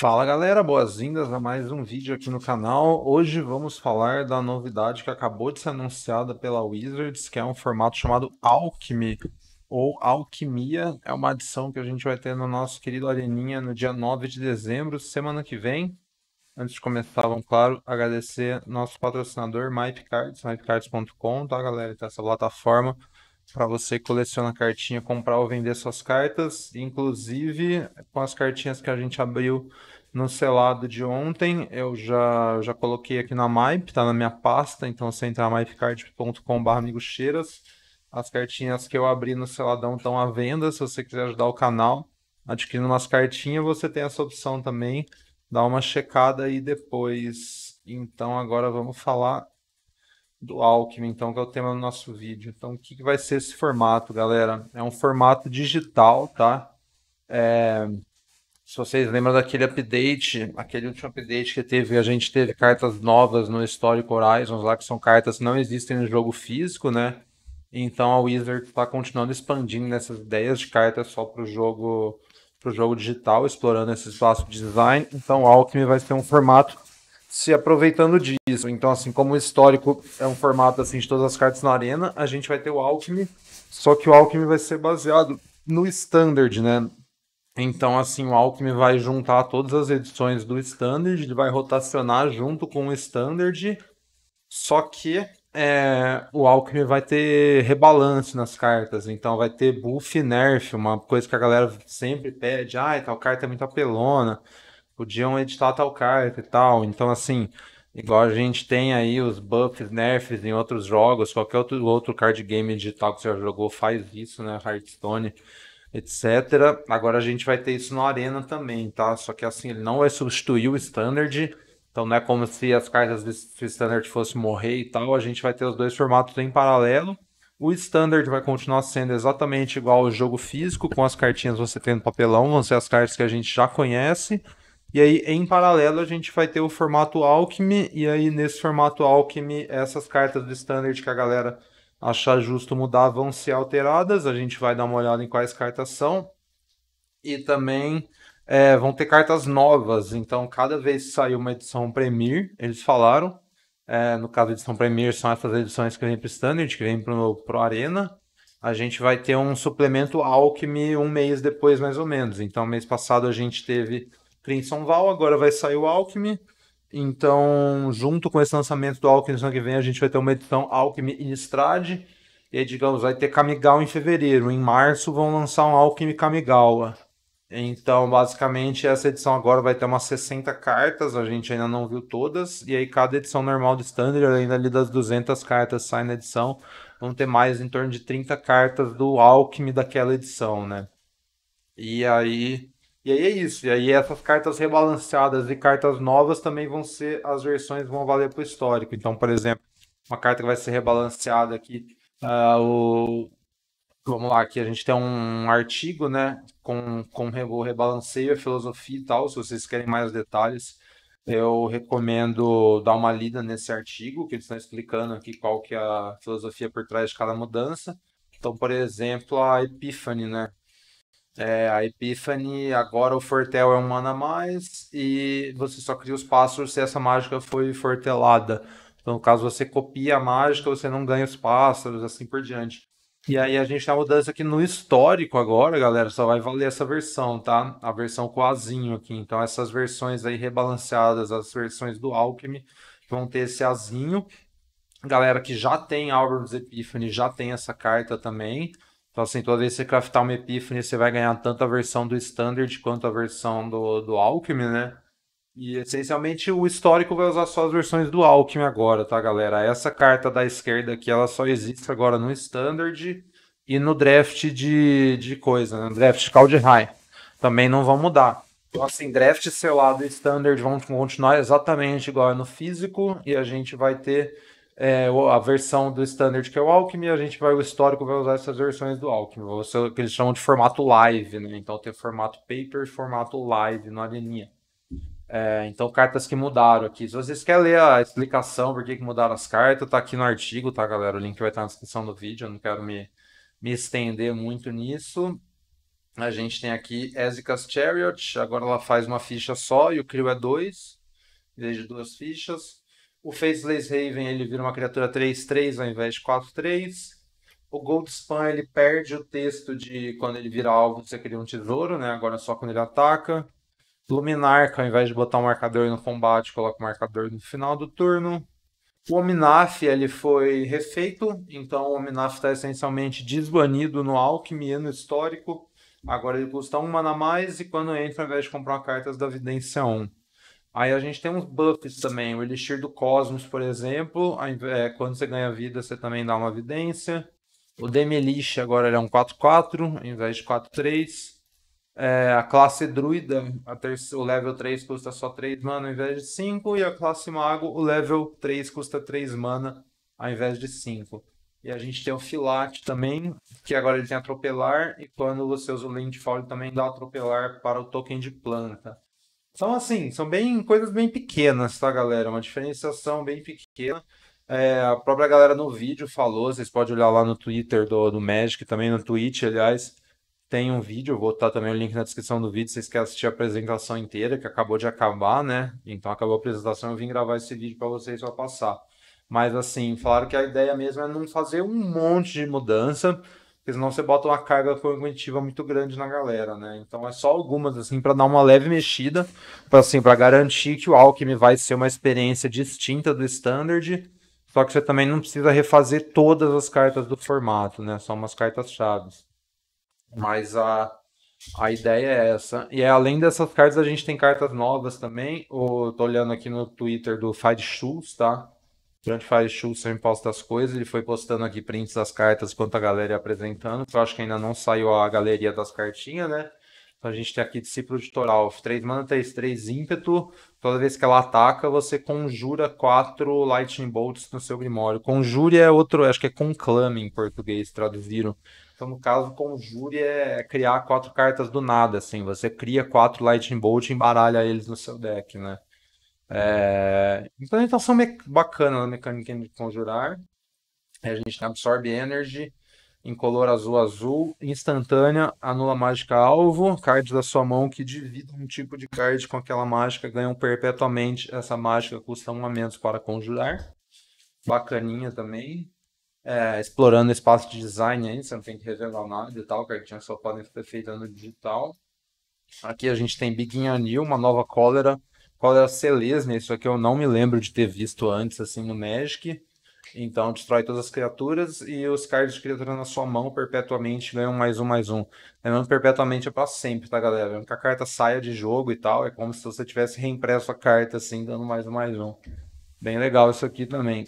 Fala galera, boas-vindas a mais um vídeo aqui no canal. Hoje vamos falar da novidade que acabou de ser anunciada pela Wizards, que é um formato chamado Alchemy, ou Alquimia. É uma adição que a gente vai ter no nosso querido Areninha no dia 9 de dezembro, semana que vem. Antes de começar, vamos, claro, agradecer nosso patrocinador, MyPcards, mypcards.com, tá galera? Então, essa plataforma para você colecionar cartinha, comprar ou vender suas cartas. Inclusive, com as cartinhas que a gente abriu no selado de ontem, eu já, já coloquei aqui na MyP, tá na minha pasta, então você entra na mypcard.com.br As cartinhas que eu abri no seladão estão à venda, se você quiser ajudar o canal adquirindo umas cartinhas, você tem essa opção também, dá uma checada aí depois. Então agora vamos falar do Alckmin, então, que é o tema do nosso vídeo. Então, o que, que vai ser esse formato, galera? É um formato digital, tá? É... se vocês lembram daquele update, aquele último update que teve, a gente teve cartas novas no Histórico Horizons lá, que são cartas que não existem no jogo físico, né? Então a Wizard está continuando expandindo nessas ideias de cartas só para o jogo, jogo digital, explorando esse espaço de design. Então o Alchemy vai ser um formato se aproveitando disso. Então, assim, como o histórico é um formato assim de todas as cartas na arena, a gente vai ter o Alchemy, só que o Alchemy vai ser baseado no Standard, né? Então, assim, o Alchemy vai juntar todas as edições do Standard, ele vai rotacionar junto com o Standard, só que é, o Alchemy vai ter rebalance nas cartas, então vai ter buff e nerf, uma coisa que a galera sempre pede, ah, tal carta é muito apelona podiam editar tal carta e tal. Então, assim, igual a gente tem aí os buffs, nerfs em outros jogos, qualquer outro, outro card game digital que você já jogou faz isso, né? Hearthstone, etc. Agora a gente vai ter isso na Arena também, tá? Só que assim, ele não vai substituir o Standard. Então não é como se as cartas do Standard fossem morrer e tal. A gente vai ter os dois formatos em paralelo. O Standard vai continuar sendo exatamente igual ao jogo físico, com as cartinhas você tem no papelão, vão ser as cartas que a gente já conhece. E aí, em paralelo, a gente vai ter o formato Alchemy, e aí nesse formato Alchemy, essas cartas do Standard que a galera achar justo mudar vão ser alteradas. A gente vai dar uma olhada em quais cartas são. E também é, vão ter cartas novas. Então, cada vez que sair uma edição Premier, eles falaram. É, no caso, a edição Premier são essas edições que vêm para o Standard, que vêm para o Arena. A gente vai ter um suplemento Alchemy um mês depois, mais ou menos. Então, mês passado a gente teve Crimson Val, agora vai sair o Alchemy. Então, junto com esse lançamento do Alchemy no ano que vem, a gente vai ter uma edição Alchemy Strade. E aí, digamos, vai ter Kamigawa em fevereiro. Em março vão lançar um Alchemy Kamigawa. Então, basicamente, essa edição agora vai ter umas 60 cartas, a gente ainda não viu todas, e aí cada edição normal de Standard, além ali das 200 cartas sai na edição, vão ter mais em torno de 30 cartas do Alchemy daquela edição, né? E aí, e aí é isso. E aí essas cartas rebalanceadas e cartas novas também vão ser. As versões vão valer para o histórico. Então, por exemplo, uma carta que vai ser rebalanceada aqui. Uh, o... Vamos lá, aqui a gente tem um artigo, né? Com, com o rebalanceio, a filosofia e tal. Se vocês querem mais detalhes, eu recomendo dar uma lida nesse artigo, que eles estão explicando aqui qual que é a filosofia por trás de cada mudança. Então, por exemplo, a Epiphany, né? É, a Epiphany, agora o Fortel é um mana a mais e você só cria os pássaros se essa mágica foi fortelada. Então, no caso, você copia a mágica, você não ganha os pássaros, assim por diante. E aí a gente tá mudança aqui no histórico agora, galera, só vai valer essa versão, tá? A versão com azinho aqui. Então, essas versões aí rebalanceadas, as versões do Alchemy, vão ter esse azinho. Galera que já tem Albums Epiphany já tem essa carta também. Então, assim, toda vez que você craftar uma Epiphany, você vai ganhar tanto a versão do Standard quanto a versão do, do Alchemy, né? E essencialmente o histórico vai usar só as versões do Alchemy agora, tá, galera? Essa carta da esquerda aqui, ela só existe agora no Standard e no draft de, de coisa, né? Draft Cald High. Também não vão mudar. Então, assim, draft selado e standard vão continuar exatamente igual é no físico e a gente vai ter é, a versão do standard que é o Alchemy, a gente vai, o histórico vai usar essas versões do Alchemy, você que eles chamam de formato live, né? Então tem formato paper e formato live na Alenia. É, então, cartas que mudaram aqui. Se vocês querem ler a explicação por que mudaram as cartas, tá aqui no artigo, tá, galera? O link vai estar na descrição do vídeo, eu não quero me, me estender muito nisso. A gente tem aqui Ezika's Chariot, agora ela faz uma ficha só e o Crew é dois, em vez de duas fichas. O Faceless Raven ele vira uma criatura 3-3 ao invés de 4-3. O Goldspan ele perde o texto de quando ele vira alvo você cria um tesouro, né? Agora só quando ele ataca. Luminarca, ao invés de botar um marcador no combate, coloca o um marcador no final do turno. O Ominaf ele foi refeito, então o Ominaf está essencialmente desbanido no Alchemy e no Histórico. Agora ele custa uma mana a mais e quando entra, ao invés de comprar cartas da Vidência 1. Aí a gente tem uns buffs também. O Elixir do Cosmos, por exemplo, é, quando você ganha vida, você também dá uma vidência. O Demelish agora ele é um 4-4, ao invés de 4-3. É, a classe Druida, a o level 3 custa só 3 mana ao invés de 5. E a classe Mago, o level 3 custa 3 mana ao invés de 5. E a gente tem o Filate também, que agora ele tem Atropelar. E quando você usa o Landfall, ele também dá Atropelar para o token de planta. São assim, são bem coisas bem pequenas, tá, galera? Uma diferenciação bem pequena. É, a própria galera no vídeo falou, vocês podem olhar lá no Twitter do, do Magic, também no Twitch, aliás, tem um vídeo, vou botar também o link na descrição do vídeo, se vocês querem assistir a apresentação inteira, que acabou de acabar, né? Então acabou a apresentação, eu vim gravar esse vídeo para vocês para passar. Mas assim, falaram que a ideia mesmo é não fazer um monte de mudança, porque senão você bota uma carga cognitiva muito grande na galera, né? Então é só algumas, assim, para dar uma leve mexida, para assim, para garantir que o Alchemy vai ser uma experiência distinta do standard. Só que você também não precisa refazer todas as cartas do formato, né? Só umas cartas chaves. Mas a, a ideia é essa. E é, além dessas cartas, a gente tem cartas novas também. Eu tô olhando aqui no Twitter do Fad Shoes, tá? Durante Fire Show, eu imposto as coisas, ele foi postando aqui prints das cartas quanto a galera ia apresentando. Eu acho que ainda não saiu a galeria das cartinhas, né? Então a gente tem aqui discípulo de Toralf, 3 mana, 3, 3 ímpeto. Toda vez que ela ataca, você conjura 4 Lightning Bolts no seu Grimório. Conjure é outro, acho que é conclame em português, traduziram. Então, no caso, conjure é criar quatro cartas do nada, assim. Você cria quatro Lightning Bolt e embaralha eles no seu deck, né? É, então implementação bacana na mecânica de conjurar. É, a gente absorve energy em color azul azul, instantânea, anula mágica alvo, cards da sua mão que dividam um tipo de card com aquela mágica ganham perpetuamente essa mágica, custa um a menos para conjurar. Bacaninha também. É, explorando espaço de design aí, você não tem que revelar nada e tal, cartinhas só podem ser feitas no digital. Aqui a gente tem Big Anil, uma nova cólera qual era é a Selesnya, né? isso aqui eu não me lembro de ter visto antes, assim, no Magic. Então, destrói todas as criaturas e os cards de criatura na sua mão perpetuamente ganham mais um, mais um. Lembrando, é perpetuamente é pra sempre, tá, galera? É mesmo que a carta saia de jogo e tal, é como se você tivesse reimpresso a carta, assim, dando mais um, mais um. Bem legal isso aqui também.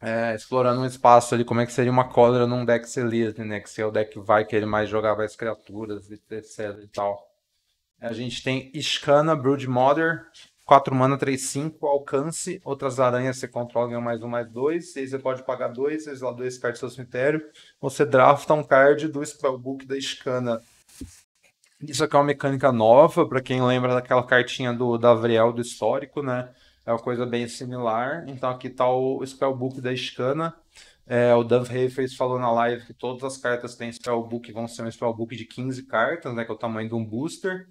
É, explorando um espaço ali, como é que seria uma cólera num deck Selesne, né? Que se é o deck vai querer mais jogar mais criaturas, etc e tal. A gente tem Scana, Broodmother, 4 mana, 3, 5, alcance. Outras aranhas você controla, ganha mais um, mais dois. seis você pode pagar dois, lá dois cards do seu cemitério. Você drafta um card do spellbook da Scana. Isso aqui é uma mecânica nova, para quem lembra daquela cartinha do Davriel do histórico, né? É uma coisa bem similar. Então aqui tá o spellbook da Scana. É, o Dove Hayfers falou na live que todas as cartas que têm spellbook vão ser um spellbook de 15 cartas, né? Que é o tamanho de um booster.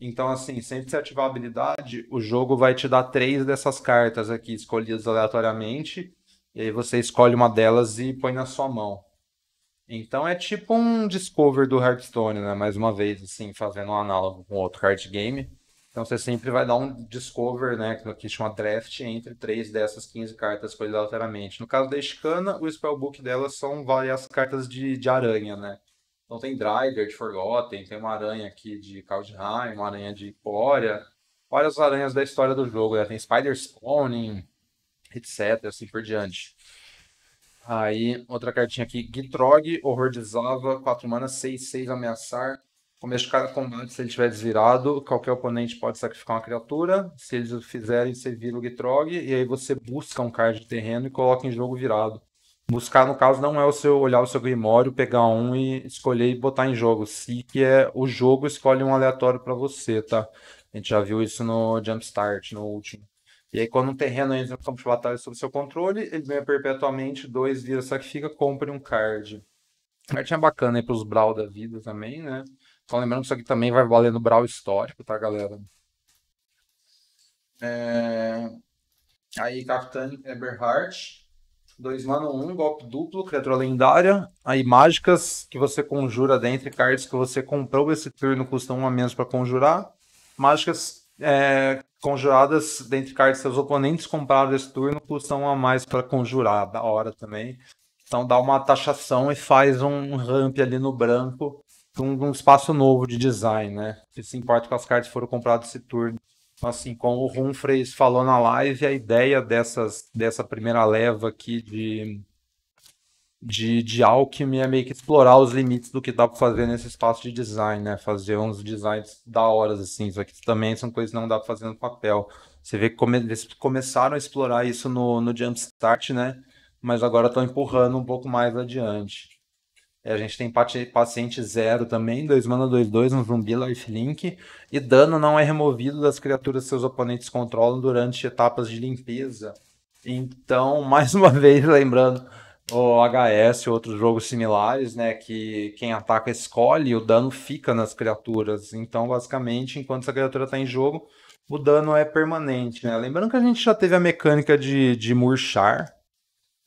Então, assim, sempre que você ativar a habilidade, o jogo vai te dar três dessas cartas aqui escolhidas aleatoriamente. E aí você escolhe uma delas e põe na sua mão. Então é tipo um Discover do Hearthstone, né? Mais uma vez, assim, fazendo um análogo com outro card game. Então você sempre vai dar um Discover, né? Que aqui chama Draft, entre três dessas 15 cartas escolhidas aleatoriamente. No caso da Escana, o spellbook delas são várias cartas de, de aranha, né? Então tem Driver de Forgotten, tem uma aranha aqui de Kaldheim, uma aranha de Ipória, várias aranhas da história do jogo, né? Tem Spider Spawning, etc, assim por diante. Aí, outra cartinha aqui, Gitrog, Horror de Zava, 4 mana, 6, 6, ameaçar. Começo de cada combate, se ele estiver desvirado, qualquer oponente pode sacrificar uma criatura. Se eles o fizerem, você vira o Gitrog, e aí você busca um card de terreno e coloca em jogo virado. Buscar, no caso, não é o seu olhar o seu grimório, pegar um e escolher e botar em jogo. Se que é o jogo escolhe um aleatório para você, tá? A gente já viu isso no Jumpstart, no último. E aí, quando um terreno entra no campo de batalha sob seu controle, ele ganha perpetuamente dois vira sacrifica, compre um card. Card é bacana aí para os Brawl da vida também, né? Só lembrando que isso aqui também vai valer no Brawl histórico, tá, galera? É... Aí, Capitã Eberhardt. Dois mana, um golpe duplo, criatura lendária. Aí mágicas que você conjura dentre cards que você comprou esse turno custam um a menos para conjurar. Mágicas é, conjuradas dentre cards que seus oponentes compraram esse turno custam um a mais para conjurar, da hora também. Então dá uma taxação e faz um ramp ali no branco, um, um espaço novo de design, né? Se se importa com as cartas que foram compradas esse turno assim, como o Humphreys falou na live, a ideia dessas, dessa primeira leva aqui de, de, de Alchemy é meio que explorar os limites do que dá para fazer nesse espaço de design, né? Fazer uns designs da hora, assim, isso aqui também são coisas que não dá para fazer no papel. Você vê que come, eles começaram a explorar isso no, no Jumpstart, né? Mas agora estão empurrando um pouco mais adiante. É, a gente tem paciente zero também, 2 mana 2-2 no zumbi lifelink. E dano não é removido das criaturas que seus oponentes controlam durante etapas de limpeza. Então, mais uma vez, lembrando o HS e outros jogos similares, né? Que quem ataca escolhe o dano fica nas criaturas. Então, basicamente, enquanto essa criatura está em jogo, o dano é permanente, né? Lembrando que a gente já teve a mecânica de, de murchar,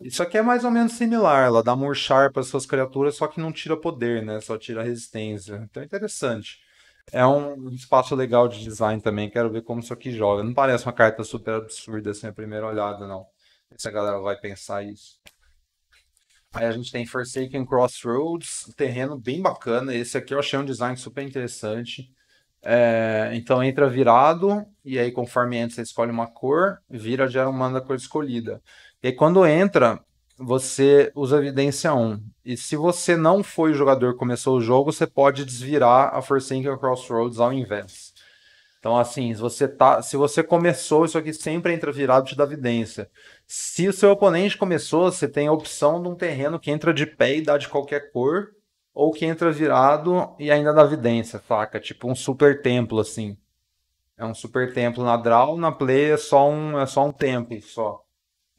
isso aqui é mais ou menos similar, ela dá murchar para suas criaturas, só que não tira poder, né? Só tira resistência. Então é interessante. É um espaço legal de design também, quero ver como isso aqui joga. Não parece uma carta super absurda assim a primeira olhada, não. Se a galera vai pensar isso. Aí a gente tem Forsaken Crossroads, um terreno bem bacana. Esse aqui eu achei um design super interessante. É, então entra virado, e aí conforme entra você escolhe uma cor, vira, gera um mana cor escolhida. E aí, quando entra, você usa evidência 1. E se você não foi o jogador que começou o jogo, você pode desvirar a Forsaken Crossroads ao invés. Então, assim, se você, tá, se você começou, isso aqui sempre entra virado te dá evidência. Se o seu oponente começou, você tem a opção de um terreno que entra de pé e dá de qualquer cor, ou que entra virado e ainda dá evidência, faca. Tipo um super templo, assim. É um super templo na draw, na play é só um, é só um templo só.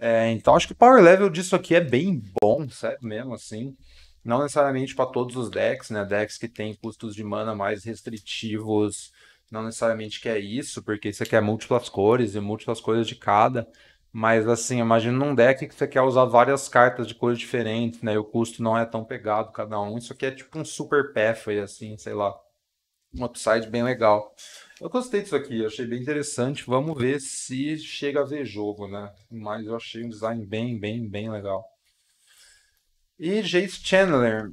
É, então acho que o power level disso aqui é bem bom, certo mesmo assim. Não necessariamente para todos os decks, né? Decks que tem custos de mana mais restritivos, não necessariamente que é isso, porque você quer múltiplas cores e múltiplas coisas de cada. Mas assim, imagina num deck que você quer usar várias cartas de cores diferentes, né? E o custo não é tão pegado cada um. Isso aqui é tipo um super foi assim, sei lá. Um upside bem legal. Eu gostei disso aqui, achei bem interessante. Vamos ver se chega a ver jogo, né? Mas eu achei um design bem, bem, bem legal. E Jace Chandler,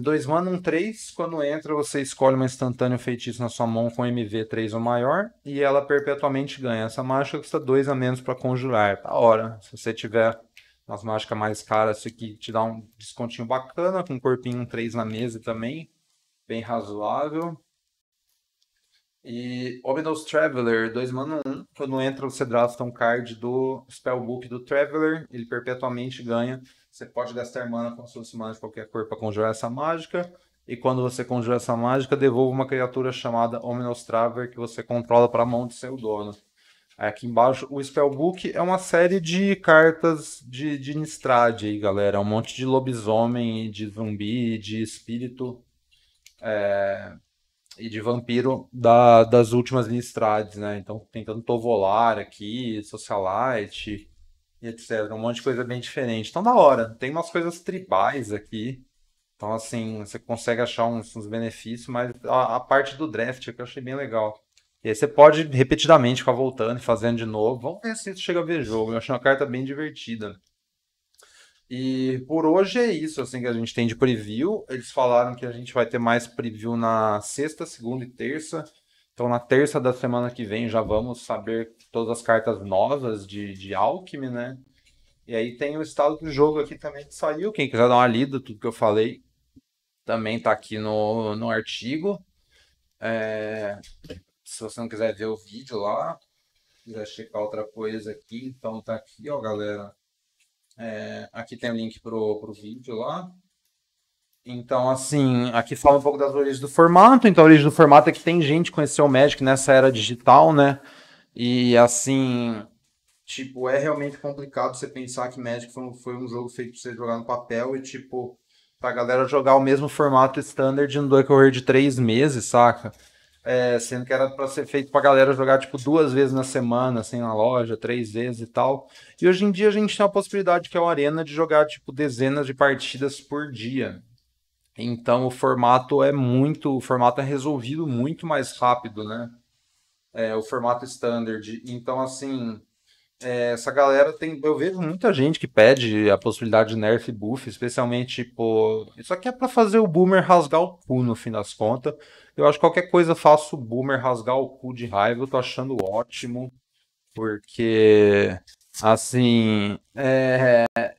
2 é, mana, 1, um 3. Quando entra, você escolhe uma instantânea feitiço na sua mão com MV3 ou maior. E ela perpetuamente ganha. Essa mágica custa 2 a menos para conjurar. É da hora. Se você tiver umas mágicas mais caras, isso aqui te dá um descontinho bacana. Com um corpinho 1, 3 na mesa também. Bem razoável. E Ominous Traveler 2 mana 1. Quando entra, você drafta um card do Spellbook do Traveler. Ele perpetuamente ganha. Você pode gastar mana com suas manas de qualquer cor para conjurar essa mágica. E quando você conjura essa mágica, devolva uma criatura chamada Ominous Traveler que você controla para a mão de seu dono. Aqui embaixo, o Spellbook é uma série de cartas de, de Nistrad aí, galera. Um monte de lobisomem, de zumbi, de espírito. É, e de vampiro da, das últimas listrades, né? Então tentando Tovolar aqui, Socialite e etc. Um monte de coisa bem diferente. Então da hora. Tem umas coisas tribais aqui. Então assim, você consegue achar uns, uns benefícios, mas a, a, parte do draft que eu achei bem legal. E aí você pode repetidamente ficar voltando e fazendo de novo. Vamos ver se isso chega a ver jogo. Eu achei uma carta bem divertida. E por hoje é isso assim que a gente tem de preview. Eles falaram que a gente vai ter mais preview na sexta, segunda e terça. Então na terça da semana que vem já vamos saber todas as cartas novas de, de Alchemy, né? E aí tem o estado do jogo aqui também que saiu. Quem quiser dar uma lida, tudo que eu falei também tá aqui no, no artigo. É... se você não quiser ver o vídeo lá, quiser checar outra coisa aqui, então tá aqui, ó, galera é, aqui tem o link pro, pro vídeo lá. Então, assim, aqui fala um pouco das origens do formato. Então, a origem do formato é que tem gente que conheceu o Magic nessa era digital, né? E, assim, tipo, é realmente complicado você pensar que Magic foi um, foi um jogo feito pra você jogar no papel e, tipo, pra galera jogar o mesmo formato standard não dois correr de três meses, saca? É, sendo que era para ser feito para galera jogar tipo duas vezes na semana, assim, na loja, três vezes e tal. E hoje em dia a gente tem a possibilidade que é uma arena de jogar tipo dezenas de partidas por dia. Então o formato é muito, o formato é resolvido muito mais rápido, né? É, o formato standard. Então assim, é, essa galera tem. Eu vejo muita gente que pede a possibilidade de nerf buff, especialmente, tipo. Isso aqui é pra fazer o boomer rasgar o cu no fim das contas. Eu acho que qualquer coisa faço o boomer rasgar o cu de raiva, eu tô achando ótimo. Porque, assim. É, a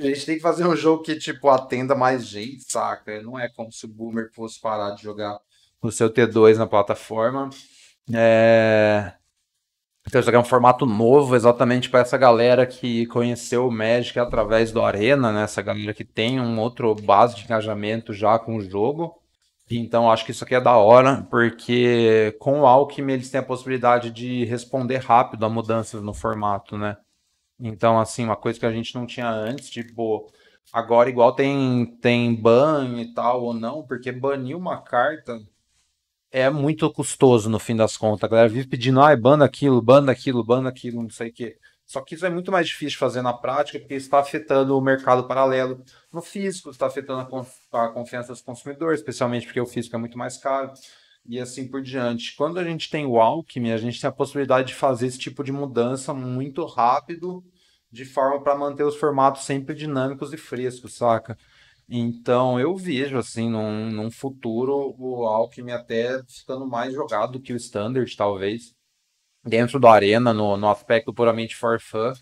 gente tem que fazer um jogo que, tipo, atenda mais gente, saca? Não é como se o boomer fosse parar de jogar o seu T2 na plataforma. É. Então isso aqui é um formato novo, exatamente para essa galera que conheceu o Magic através do Arena, né? Essa galera que tem um outro base de engajamento já com o jogo. Então acho que isso aqui é da hora, porque com o Alckmin eles têm a possibilidade de responder rápido a mudanças no formato, né? Então, assim, uma coisa que a gente não tinha antes, tipo, agora igual tem, tem ban e tal ou não, porque banir uma carta é muito custoso no fim das contas. A galera vive pedindo, ah, banda aquilo, banda aquilo, banda aquilo, não sei o quê. Só que isso é muito mais difícil de fazer na prática, porque está afetando o mercado paralelo no físico, está afetando a, conf a, confiança dos consumidores, especialmente porque o físico é muito mais caro, e assim por diante. Quando a gente tem o Alckmin, a gente tem a possibilidade de fazer esse tipo de mudança muito rápido, de forma para manter os formatos sempre dinâmicos e frescos, saca? Então eu vejo assim num, num futuro o Alckmin até ficando mais jogado que o Standard, talvez, dentro da arena, no, no aspecto puramente for fun,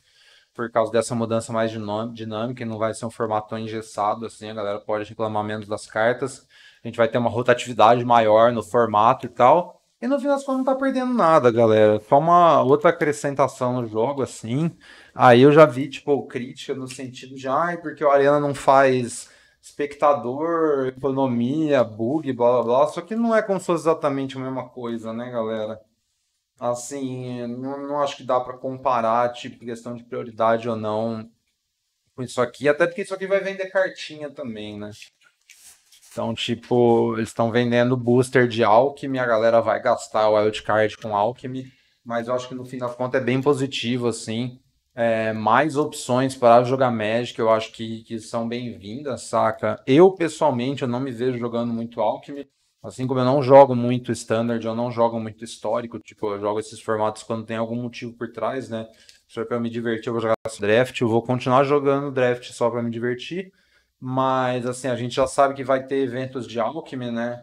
por causa dessa mudança mais dinâmica, e não vai ser um formato tão engessado assim, a galera pode reclamar menos das cartas, a gente vai ter uma rotatividade maior no formato e tal. E no final das contas não tá perdendo nada, galera. Só uma outra acrescentação no jogo, assim. Aí eu já vi, tipo, crítica no sentido de, ai, porque o Arena não faz espectador, economia, bug, blá blá blá. Só que não é como se fosse exatamente a mesma coisa, né, galera? Assim, não, não acho que dá para comparar, tipo, questão de prioridade ou não com isso aqui. Até porque isso aqui vai vender cartinha também, né? Então, tipo, eles estão vendendo booster de Alchemy, a galera vai gastar o wildcard com Alchemy, mas eu acho que no fim das contas é bem positivo, assim é, mais opções para jogar Magic, eu acho que, que são bem-vindas, saca? Eu, pessoalmente, eu não me vejo jogando muito Alchemy, assim como eu não jogo muito Standard, eu não jogo muito Histórico, tipo, eu jogo esses formatos quando tem algum motivo por trás, né? Só para me divertir, eu vou jogar Draft, eu vou continuar jogando Draft só para me divertir, mas, assim, a gente já sabe que vai ter eventos de Alchemy, né?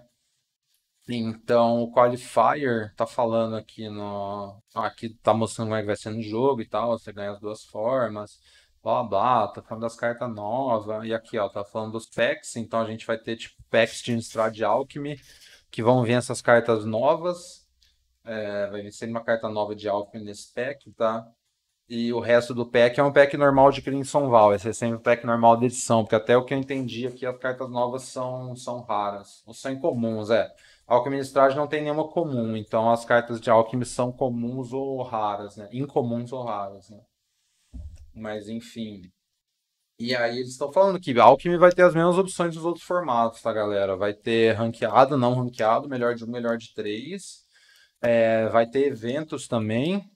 Então, o Qualifier tá falando aqui no. Aqui tá mostrando como é que vai ser no jogo e tal. Você ganha as duas formas, blá blá. Tá falando das cartas novas. E aqui, ó, tá falando dos packs. Então, a gente vai ter, tipo, packs de Instrad de Alchemy, que vão vir essas cartas novas. É, vai vir sempre uma carta nova de Alchemy nesse pack, tá? E o resto do pack é um pack normal de Crimson Val. Esse é sempre o pack normal de edição, porque até o que eu entendi aqui, as cartas novas são, são raras. Ou são incomuns, é. Alquimia e não tem nenhuma comum, então as cartas de Alquimia são comuns ou raras, né? Incomuns ou raras, né? Mas enfim. E aí eles estão falando que Alchemy vai ter as mesmas opções dos outros formatos, tá, galera? Vai ter ranqueado, não ranqueado, melhor de um, melhor de três. É, vai ter eventos também.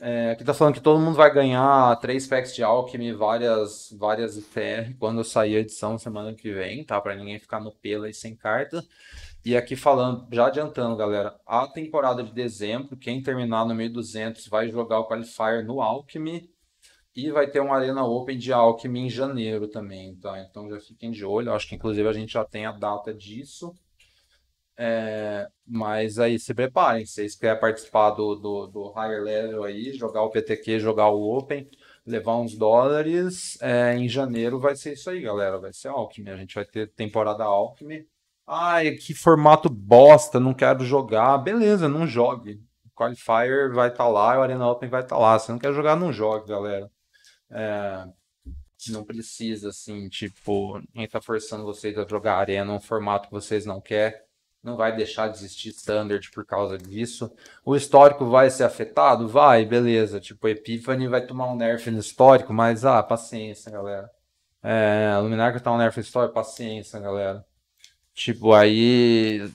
É, aqui tá falando que todo mundo vai ganhar três packs de Alchemy, várias, várias ETR quando sair a edição semana que vem, tá? Pra ninguém ficar no pelo aí sem carta. E aqui falando, já adiantando, galera, a temporada de dezembro, quem terminar no 1200 vai jogar o qualifier no Alchemy e vai ter uma Arena Open de Alchemy em janeiro também, tá? Então já fiquem de olho, acho que inclusive a gente já tem a data disso. É, mas aí se preparem, se vocês querem participar do, do, do higher level aí, jogar o PTQ, jogar o Open, levar uns dólares, é, em janeiro vai ser isso aí, galera, vai ser Alchemy, a gente vai ter temporada Alchemy Ai, que formato bosta, não quero jogar. Beleza, não jogue. O Qualifier vai estar tá lá, o Arena Open vai estar tá lá. Se não quer jogar, não jogue, galera. É, não precisa, assim, tipo, quem tá forçando vocês a jogar Arena, um formato que vocês não querem não vai deixar de existir standard por causa disso. O histórico vai ser afetado? Vai, beleza. Tipo, Epiphany vai tomar um nerf no histórico, mas ah, paciência, galera. É, Luminar que tá um nerf no histórico, paciência, galera. Tipo, aí.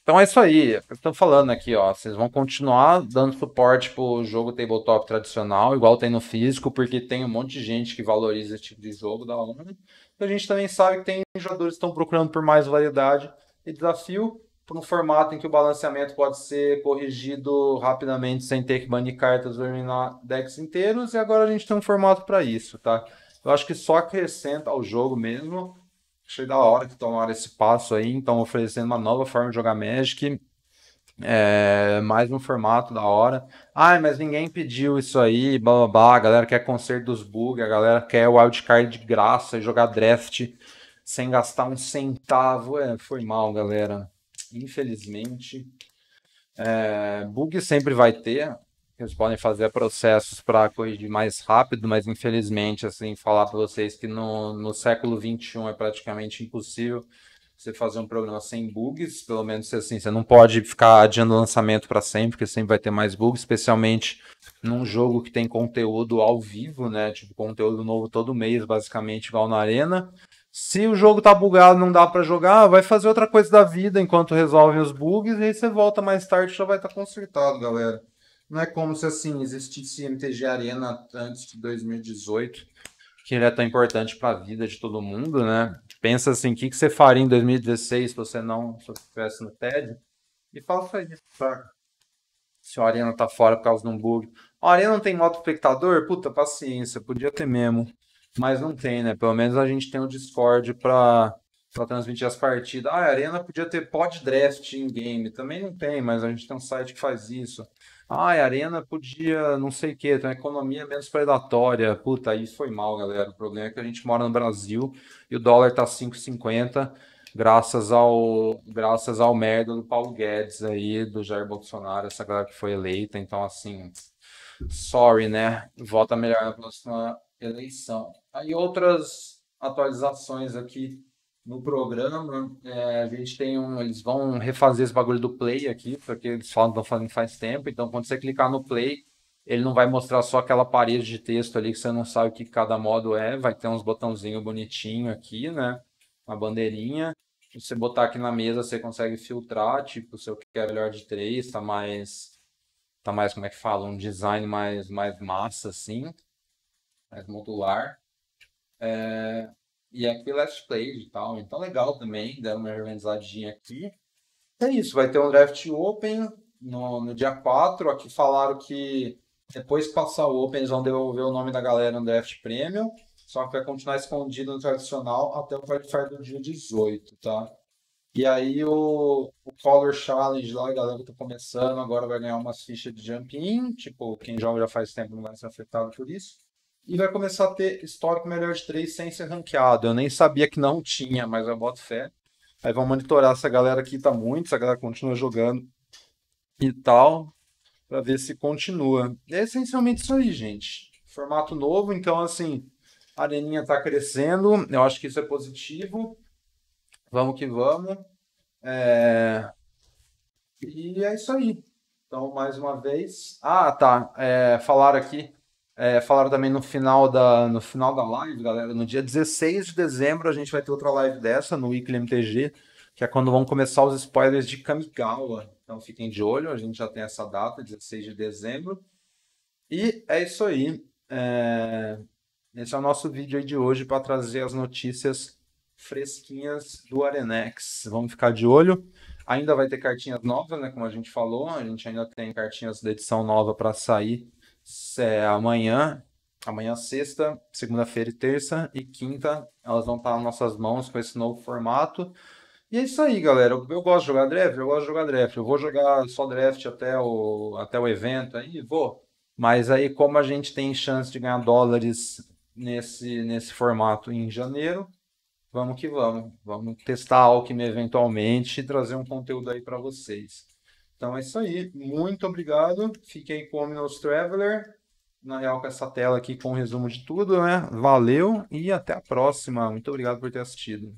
Então é isso aí. Estão é falando aqui, ó. Vocês vão continuar dando suporte pro jogo tabletop tradicional, igual tem no físico, porque tem um monte de gente que valoriza esse tipo de jogo da ONU. E a gente também sabe que tem jogadores que estão procurando por mais variedade e desafio para um formato em que o balanceamento pode ser corrigido rapidamente sem ter que banir cartas eliminar decks inteiros. E agora a gente tem um formato para isso, tá? Eu acho que só acrescenta ao jogo mesmo Achei da hora que tomaram esse passo aí, então oferecendo uma nova forma de jogar Magic. É, mais um formato da hora. Ai, mas ninguém pediu isso aí, blá blá blá. A galera quer conserto dos bug, a galera quer wildcard de graça e jogar draft sem gastar um centavo. É, foi mal, galera. Infelizmente. É, bug sempre vai ter eles podem fazer processos para corrigir mais rápido, mas infelizmente, assim, falar para vocês que no, no século XXI é praticamente impossível você fazer um programa sem bugs, pelo menos assim, você não pode ficar adiando o lançamento para sempre, porque sempre vai ter mais bugs, especialmente num jogo que tem conteúdo ao vivo, né? Tipo, conteúdo novo todo mês, basicamente, igual na Arena. Se o jogo tá bugado, não dá para jogar, vai fazer outra coisa da vida enquanto resolve os bugs, e aí você volta mais tarde já vai estar tá consertado, galera. Não é como se assim existisse MTG Arena antes de 2018, que ele é tão importante para a vida de todo mundo, né? Pensa assim, o que, que você faria em 2016 se você não se você estivesse no TED? E fala isso. ele, tá? se a Arena tá fora por causa de um bug. A Arena não tem moto espectador? Puta, paciência, podia ter mesmo. Mas não tem, né? Pelo menos a gente tem o um Discord pra, pra transmitir as partidas. Ah, a Arena podia ter pod draft em game. Também não tem, mas a gente tem um site que faz isso. Ah, a arena podia não sei o quê, tem uma economia menos predatória. Puta, isso foi mal, galera. O problema é que a gente mora no Brasil e o dólar tá 5,50 graças ao graças ao merda do Paulo Guedes aí, do Jair Bolsonaro, essa galera que foi eleita. Então, assim, sorry, né? Vota melhor na próxima eleição. Aí outras atualizações aqui no programa, é, a gente tem um. Eles vão refazer esse bagulho do play aqui, porque eles falam, estão fazendo faz tempo. Então, quando você clicar no play, ele não vai mostrar só aquela parede de texto ali que você não sabe o que cada modo é. Vai ter uns botãozinhos bonitinho aqui, né? Uma bandeirinha. Se você botar aqui na mesa, você consegue filtrar, tipo, se eu quero melhor de três, tá mais. Tá mais, como é que fala? Um design mais, mais massa, assim. Mais modular. É, e aqui Last Played e tal. Então, legal também. Deram uma organizadinha aqui. É isso. Vai ter um draft open no, no dia 4. Aqui falaram que depois que passar o open, eles vão devolver o nome da galera no draft premium. Só que vai continuar escondido no tradicional até o Wildfire do dia 18, tá? E aí o, o Color Challenge lá, a galera que tá começando agora vai ganhar umas fichas de jump in. Tipo, quem joga já faz tempo não vai ser afetado por isso. E vai começar a ter estoque melhor de três sem ser ranqueado. Eu nem sabia que não tinha, mas eu boto fé. Aí vão monitorar essa galera aqui tá muito, essa galera continua jogando e tal, para ver se continua. é essencialmente isso aí, gente. Formato novo, então assim, a areninha tá crescendo, eu acho que isso é positivo. Vamos que vamos. É... E é isso aí. Então, mais uma vez. Ah, tá. É, falaram aqui é, falaram também no final, da, no final da live, galera. No dia 16 de dezembro a gente vai ter outra live dessa no Weekly MTG, que é quando vão começar os spoilers de Kamigawa. Então fiquem de olho, a gente já tem essa data, 16 de dezembro. E é isso aí. É... Esse é o nosso vídeo de hoje para trazer as notícias fresquinhas do Arenex. Vamos ficar de olho. Ainda vai ter cartinhas novas, né? Como a gente falou, a gente ainda tem cartinhas da edição nova para sair é, amanhã, amanhã sexta, segunda-feira e terça e quinta, elas vão estar nas nossas mãos com esse novo formato. E é isso aí, galera. Eu, eu gosto de jogar draft, eu gosto de jogar draft. Eu vou jogar só draft até o, até o evento aí, vou. Mas aí, como a gente tem chance de ganhar dólares nesse, nesse formato em janeiro, vamos que vamos. Vamos testar a Alckmin eventualmente e trazer um conteúdo aí para vocês. Então é isso aí. Muito obrigado. Fiquei com o Minos Traveler. Na real, com essa tela aqui com um resumo de tudo, né? Valeu e até a próxima. Muito obrigado por ter assistido.